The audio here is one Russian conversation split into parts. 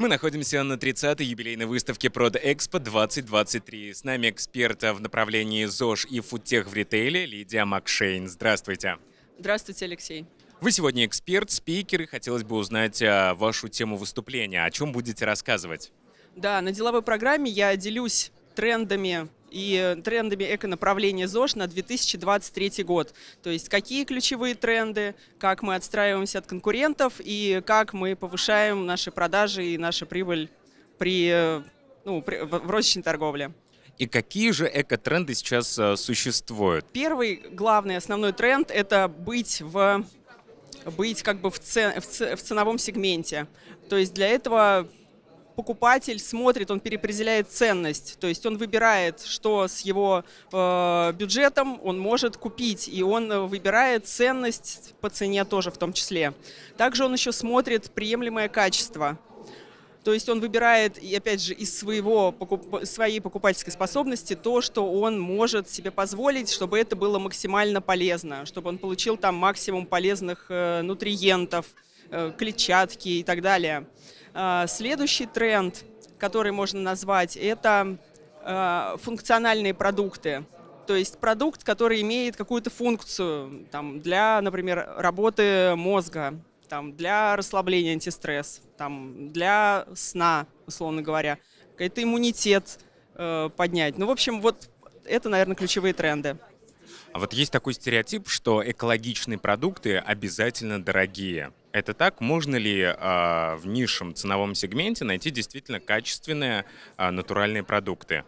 Мы находимся на 30-й юбилейной выставке «Продэкспо-2023». С нами эксперта в направлении ЗОЖ и фудтех в ритейле Лидия Макшейн. Здравствуйте. Здравствуйте, Алексей. Вы сегодня эксперт, спикер, и хотелось бы узнать а, вашу тему выступления. О чем будете рассказывать? Да, на деловой программе я делюсь трендами и э, трендами эко направления ЗОЖ на 2023 год. То есть какие ключевые тренды, как мы отстраиваемся от конкурентов и как мы повышаем наши продажи и нашу прибыль при, э, ну, при, в розничной торговле. И какие же эко тренды сейчас а, существуют? Первый главный основной тренд – это быть в быть как бы в, цен, в ценовом сегменте. То есть для этого покупатель смотрит, он переопределяет ценность, то есть он выбирает, что с его э, бюджетом он может купить, и он э, выбирает ценность по цене тоже в том числе. Также он еще смотрит приемлемое качество. То есть он выбирает, и опять же, из своего, своей покупательской способности то, что он может себе позволить, чтобы это было максимально полезно, чтобы он получил там максимум полезных э, нутриентов, э, клетчатки и так далее. А, следующий тренд, который можно назвать, это а, функциональные продукты. То есть продукт, который имеет какую-то функцию там, для, например, работы мозга, там, для расслабления, антистресс, там, для сна, условно говоря, какой-то иммунитет э, поднять. Ну, в общем, вот это, наверное, ключевые тренды. А вот есть такой стереотип, что экологичные продукты обязательно дорогие это так, можно ли а, в низшем ценовом сегменте найти действительно качественные а, натуральные продукты?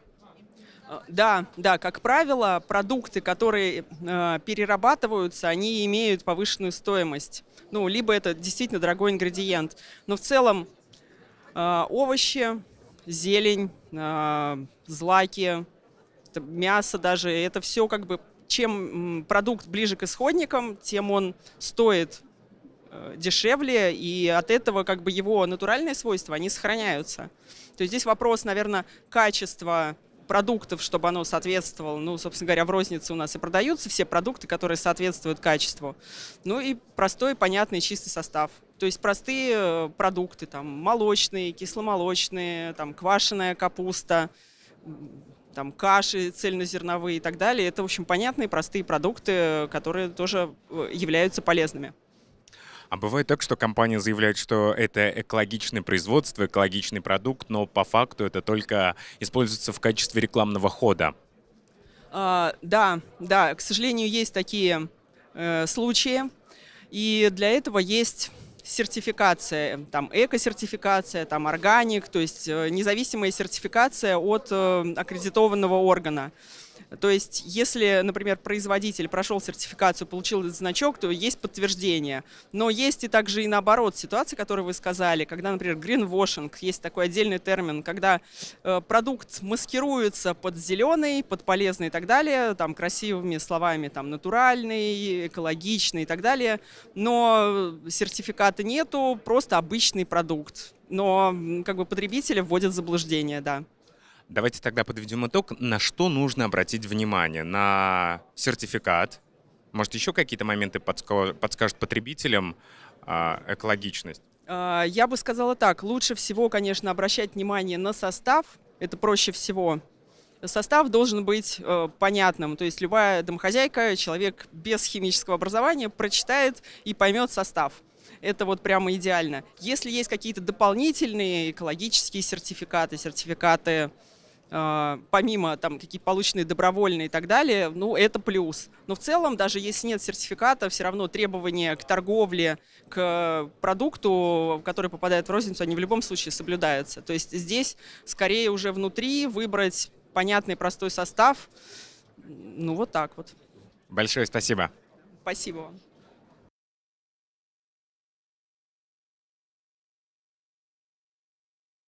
А, да, да, как правило, продукты, которые э, перерабатываются, они имеют повышенную стоимость. Ну, либо это действительно дорогой ингредиент. Но в целом э, овощи, зелень, э, злаки, мясо даже, это все как бы, чем продукт ближе к исходникам, тем он стоит Э, дешевле, и от этого как бы его натуральные свойства, они сохраняются. То есть здесь вопрос, наверное, качества продуктов, чтобы оно соответствовало. Ну, собственно говоря, в рознице у нас и продаются все продукты, которые соответствуют качеству. Ну и простой, понятный, чистый состав. То есть простые э, продукты, там, молочные, кисломолочные, там, квашеная капуста, там, каши цельнозерновые и так далее. Это, в общем, понятные, простые продукты, э, которые тоже являются полезными. А бывает так, что компания заявляет, что это экологичное производство, экологичный продукт, но по факту это только используется в качестве рекламного хода. А, да, да, к сожалению, есть такие э, случаи, и для этого есть сертификация, там эко-сертификация, там органик, то есть э, независимая сертификация от э, аккредитованного органа. То есть, если, например, производитель прошел сертификацию, получил этот значок, то есть подтверждение. Но есть и также и наоборот ситуация, которую вы сказали, когда, например, гринвошинг, есть такой отдельный термин, когда э, продукт маскируется под зеленый, под полезный и так далее, там красивыми словами, там натуральный, экологичный и так далее, но сертификата нету, просто обычный продукт. Но как бы потребители вводят заблуждение, да. Давайте тогда подведем итог, на что нужно обратить внимание. На сертификат, может, еще какие-то моменты подскажут потребителям а, экологичность? А, я бы сказала так, лучше всего, конечно, обращать внимание на состав, это проще всего. Состав должен быть э, понятным, то есть любая домохозяйка, человек без химического образования прочитает и поймет состав. Это вот прямо идеально. Если есть какие-то дополнительные экологические сертификаты, сертификаты а, помимо там какие полученные добровольные и так далее, ну, это плюс. Но в целом, даже если нет сертификата, все равно требования к торговле, к продукту, который попадает в розницу, они в любом случае соблюдаются. То есть здесь скорее уже внутри выбрать понятный простой состав. Ну, вот так вот. Большое спасибо. Спасибо вам.